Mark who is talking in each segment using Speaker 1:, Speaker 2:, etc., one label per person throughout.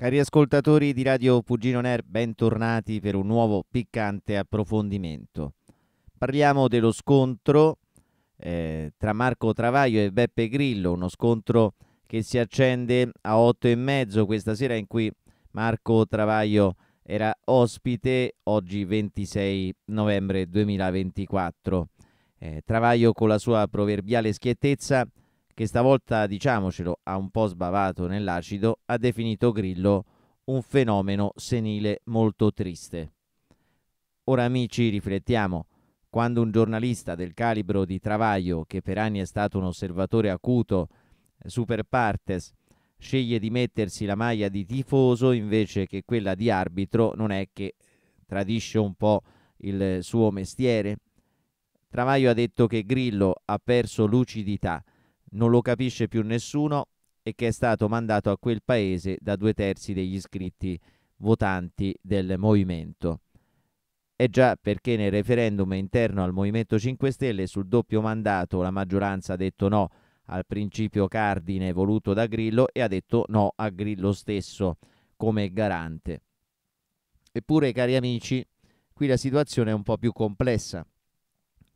Speaker 1: Cari ascoltatori di Radio Pugino Ner, bentornati per un nuovo piccante approfondimento. Parliamo dello scontro eh, tra Marco Travaglio e Beppe Grillo, uno scontro che si accende a otto e mezzo questa sera in cui Marco Travaglio era ospite oggi 26 novembre 2024. Eh, Travaglio con la sua proverbiale schiettezza che stavolta, diciamocelo, ha un po' sbavato nell'acido, ha definito Grillo un fenomeno senile molto triste. Ora amici riflettiamo, quando un giornalista del calibro di Travaglio, che per anni è stato un osservatore acuto, super partes, sceglie di mettersi la maglia di tifoso invece che quella di arbitro, non è che tradisce un po' il suo mestiere? Travaglio ha detto che Grillo ha perso lucidità, non lo capisce più nessuno e che è stato mandato a quel paese da due terzi degli iscritti votanti del movimento. E già perché nel referendum interno al Movimento 5 Stelle sul doppio mandato la maggioranza ha detto no al principio cardine voluto da Grillo e ha detto no a Grillo stesso come garante. Eppure, cari amici, qui la situazione è un po' più complessa.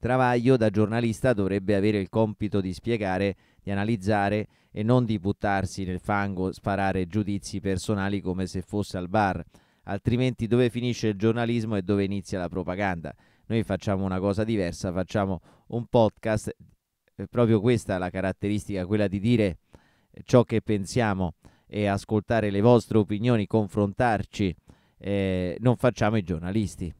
Speaker 1: Travaglio da giornalista dovrebbe avere il compito di spiegare, di analizzare e non di buttarsi nel fango, sparare giudizi personali come se fosse al bar, altrimenti dove finisce il giornalismo e dove inizia la propaganda. Noi facciamo una cosa diversa, facciamo un podcast, è proprio questa la caratteristica, quella di dire ciò che pensiamo e ascoltare le vostre opinioni, confrontarci, eh, non facciamo i giornalisti.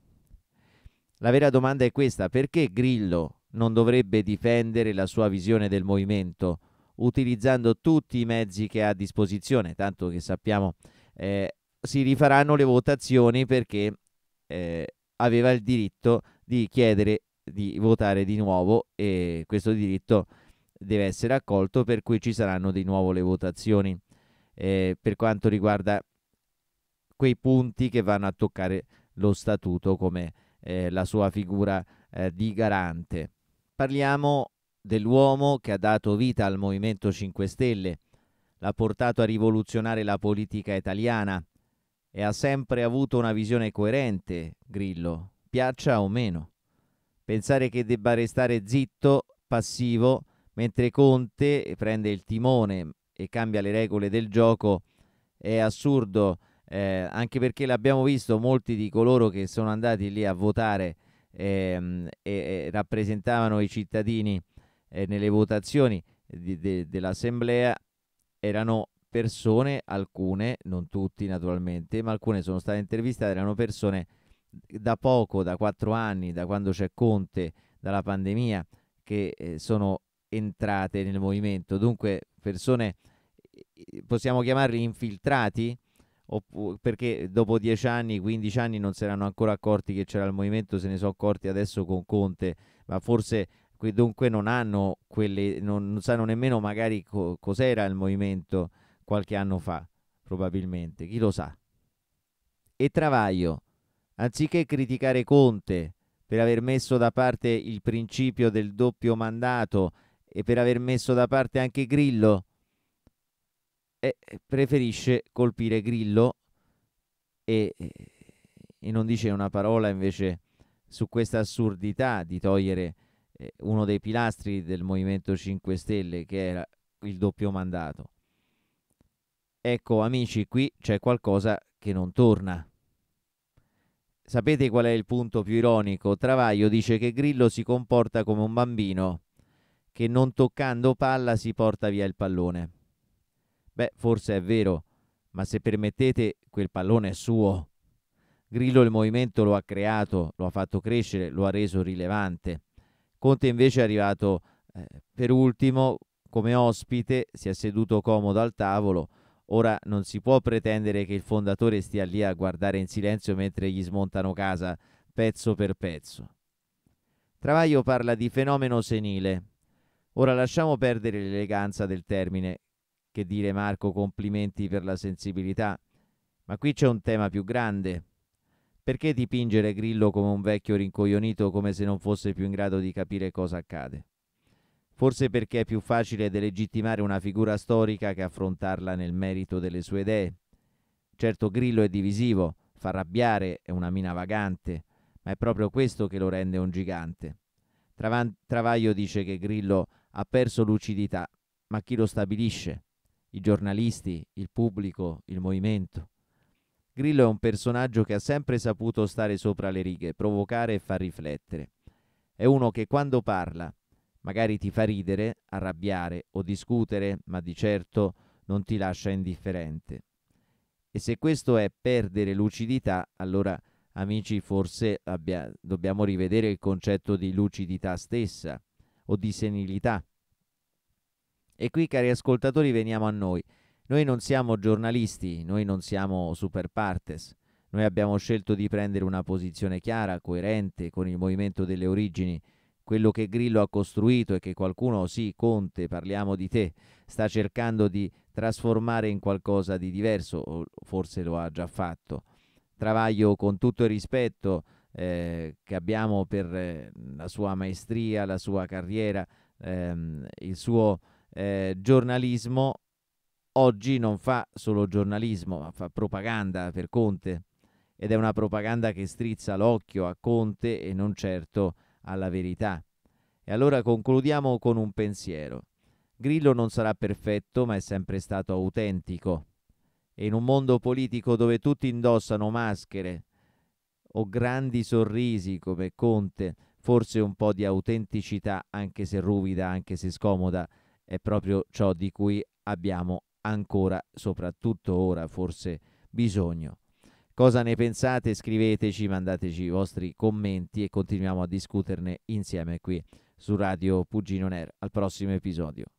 Speaker 1: La vera domanda è questa, perché Grillo non dovrebbe difendere la sua visione del movimento utilizzando tutti i mezzi che ha a disposizione, tanto che sappiamo eh, si rifaranno le votazioni perché eh, aveva il diritto di chiedere di votare di nuovo e questo diritto deve essere accolto per cui ci saranno di nuovo le votazioni eh, per quanto riguarda quei punti che vanno a toccare lo statuto come eh, la sua figura eh, di garante. Parliamo dell'uomo che ha dato vita al Movimento 5 Stelle, l'ha portato a rivoluzionare la politica italiana e ha sempre avuto una visione coerente, Grillo, piaccia o meno. Pensare che debba restare zitto, passivo, mentre Conte prende il timone e cambia le regole del gioco è assurdo eh, anche perché l'abbiamo visto molti di coloro che sono andati lì a votare ehm, e, e, rappresentavano i cittadini eh, nelle votazioni di, de, dell'assemblea erano persone, alcune, non tutti naturalmente, ma alcune sono state intervistate, erano persone da poco, da quattro anni, da quando c'è Conte, dalla pandemia, che eh, sono entrate nel movimento, dunque persone eh, possiamo chiamarli infiltrati Oppu- perché dopo 10 anni, 15 anni non si erano ancora accorti che c'era il movimento, se ne sono accorti adesso con Conte, ma forse que- dunque non hanno quelle, non, non sanno nemmeno magari co- cos'era il movimento qualche anno fa, probabilmente, chi lo sa. E Travaglio, anziché criticare Conte per aver messo da parte il principio del doppio mandato e per aver messo da parte anche Grillo, eh, preferisce colpire Grillo e, e, non dice una parola invece su questa assurdità di togliere eh, uno dei pilastri del Movimento 5 Stelle che era il doppio mandato. Ecco amici, qui c'è qualcosa che non torna. Sapete qual è il punto più ironico? Travaglio dice che Grillo si comporta come un bambino che non toccando palla si porta via il pallone. Beh, forse è vero, ma se permettete, quel pallone è suo. Grillo il movimento lo ha creato, lo ha fatto crescere, lo ha reso rilevante. Conte invece è arrivato eh, per ultimo come ospite, si è seduto comodo al tavolo. Ora non si può pretendere che il fondatore stia lì a guardare in silenzio mentre gli smontano casa pezzo per pezzo. Travaglio parla di fenomeno senile. Ora lasciamo perdere l'eleganza del termine, che dire Marco complimenti per la sensibilità, ma qui c'è un tema più grande. Perché dipingere Grillo come un vecchio rincoglionito come se non fosse più in grado di capire cosa accade? Forse perché è più facile delegittimare una figura storica che affrontarla nel merito delle sue idee. Certo Grillo è divisivo, fa arrabbiare, è una mina vagante, ma è proprio questo che lo rende un gigante. Travaglio dice che Grillo ha perso lucidità, ma chi lo stabilisce? i giornalisti, il pubblico, il movimento. Grillo è un personaggio che ha sempre saputo stare sopra le righe, provocare e far riflettere. È uno che quando parla magari ti fa ridere, arrabbiare o discutere, ma di certo non ti lascia indifferente. E se questo è perdere lucidità, allora amici forse abbia, dobbiamo rivedere il concetto di lucidità stessa o di senilità. E qui, cari ascoltatori, veniamo a noi. Noi non siamo giornalisti, noi non siamo super partes. Noi abbiamo scelto di prendere una posizione chiara, coerente con il movimento delle origini, quello che Grillo ha costruito e che qualcuno, sì, Conte, parliamo di te, sta cercando di trasformare in qualcosa di diverso, o forse lo ha già fatto. Travaglio con tutto il rispetto eh, che abbiamo per eh, la sua maestria, la sua carriera, ehm, il suo eh, giornalismo oggi non fa solo giornalismo, ma fa propaganda per Conte ed è una propaganda che strizza l'occhio a Conte e non certo alla verità. E allora concludiamo con un pensiero. Grillo non sarà perfetto, ma è sempre stato autentico. E in un mondo politico dove tutti indossano maschere o grandi sorrisi come Conte, forse un po' di autenticità, anche se ruvida, anche se scomoda, è proprio ciò di cui abbiamo ancora, soprattutto ora, forse bisogno. Cosa ne pensate? Scriveteci, mandateci i vostri commenti e continuiamo a discuterne insieme qui su Radio Pugino Ner. Al prossimo episodio.